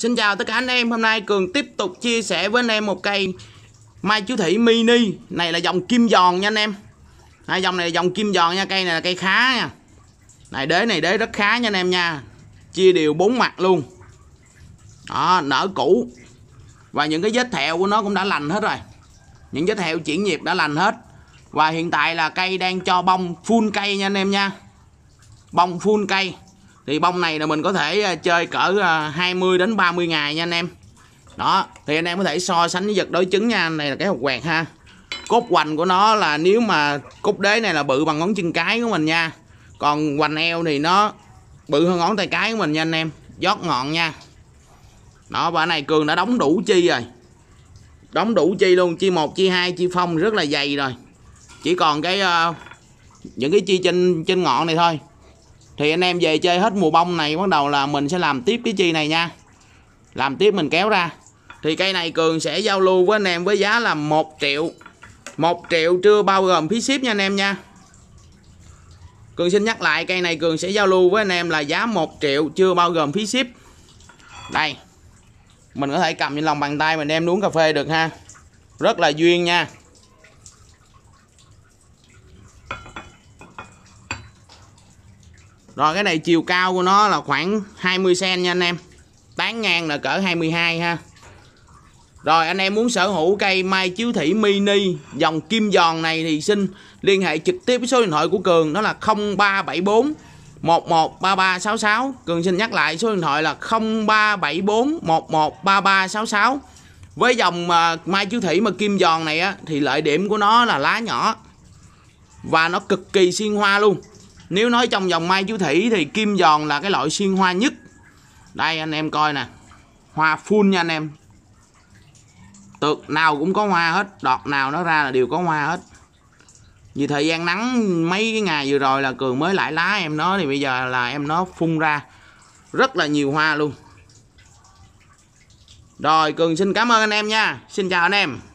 Xin chào tất cả anh em, hôm nay Cường tiếp tục chia sẻ với anh em một cây Mai Chú thủy Mini Này là dòng kim giòn nha anh em à, Dòng này là dòng kim giòn nha, cây này là cây khá nha Này đế này đế rất khá nha anh em nha Chia đều bốn mặt luôn Đó, nở cũ Và những cái vết thẹo của nó cũng đã lành hết rồi Những vết thẹo chuyển nhịp đã lành hết Và hiện tại là cây đang cho bông full cây nha anh em nha Bông full cây thì bông này là mình có thể à, chơi cỡ 20 à, đến 30 ngày nha anh em đó thì anh em có thể so sánh với vật đối chứng nha này là cái hột quẹt ha cốt hoành của nó là nếu mà cốt đế này là bự bằng ngón chân cái của mình nha còn hoành eo thì nó bự hơn ngón tay cái của mình nha anh em Giót ngọn nha Đó và này Cường đã đóng đủ chi rồi Đóng đủ chi luôn Chi một chi hai chi phong rất là dày rồi Chỉ còn cái uh, Những cái chi trên trên ngọn này thôi thì anh em về chơi hết mùa bông này bắt đầu là mình sẽ làm tiếp cái chi này nha làm tiếp mình kéo ra thì cây này cường sẽ giao lưu với anh em với giá là 1 triệu 1 triệu chưa bao gồm phí ship nha anh em nha Cường xin nhắc lại cây này Cường sẽ giao lưu với anh em là giá 1 triệu chưa bao gồm phí ship Đây Mình có thể cầm trên lòng bàn tay mình đem uống cà phê được ha Rất là duyên nha Rồi cái này chiều cao của nó là khoảng 20cm nha anh em Tán ngang là cỡ 22 ha Rồi anh em muốn sở hữu cây mai chiếu thủy mini Dòng kim giòn này thì xin liên hệ trực tiếp với số điện thoại của Cường Đó là 0374 113366 Cường xin nhắc lại số điện thoại là 0374 113366 Với dòng à, mai chiếu thủy mà kim giòn này á Thì lợi điểm của nó là lá nhỏ Và nó cực kỳ xiên hoa luôn nếu nói trong dòng mai chú thủy thì kim giòn là cái loại xiên hoa nhất đây anh em coi nè hoa full nha anh em tược nào cũng có hoa hết đọt nào nó ra là đều có hoa hết vì thời gian nắng mấy cái ngày vừa rồi là cường mới lại lá em nó thì bây giờ là em nó phun ra rất là nhiều hoa luôn rồi cường xin cảm ơn anh em nha xin chào anh em